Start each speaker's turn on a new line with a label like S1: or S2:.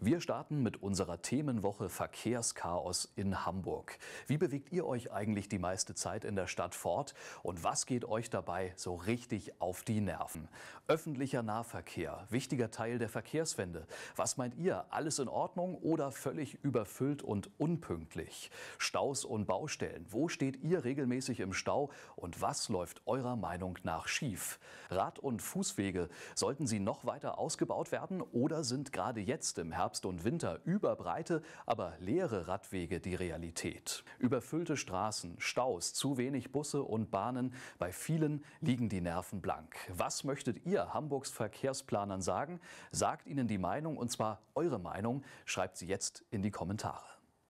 S1: Wir starten mit unserer Themenwoche Verkehrschaos in Hamburg. Wie bewegt ihr euch eigentlich die meiste Zeit in der Stadt fort und was geht euch dabei so richtig auf die Nerven? Öffentlicher Nahverkehr, wichtiger Teil der Verkehrswende. Was meint ihr? Alles in Ordnung oder völlig überfüllt und unpünktlich? Staus und Baustellen. Wo steht ihr regelmäßig im Stau und was läuft eurer Meinung nach schief? Rad- und Fußwege, sollten sie noch weiter ausgebaut werden oder sind gerade jetzt im Herbst Herbst und Winter überbreite, aber leere Radwege die Realität. Überfüllte Straßen, Staus, zu wenig Busse und Bahnen, bei vielen liegen die Nerven blank. Was möchtet ihr Hamburgs Verkehrsplanern sagen? Sagt ihnen die Meinung und zwar eure Meinung, schreibt sie jetzt in die Kommentare.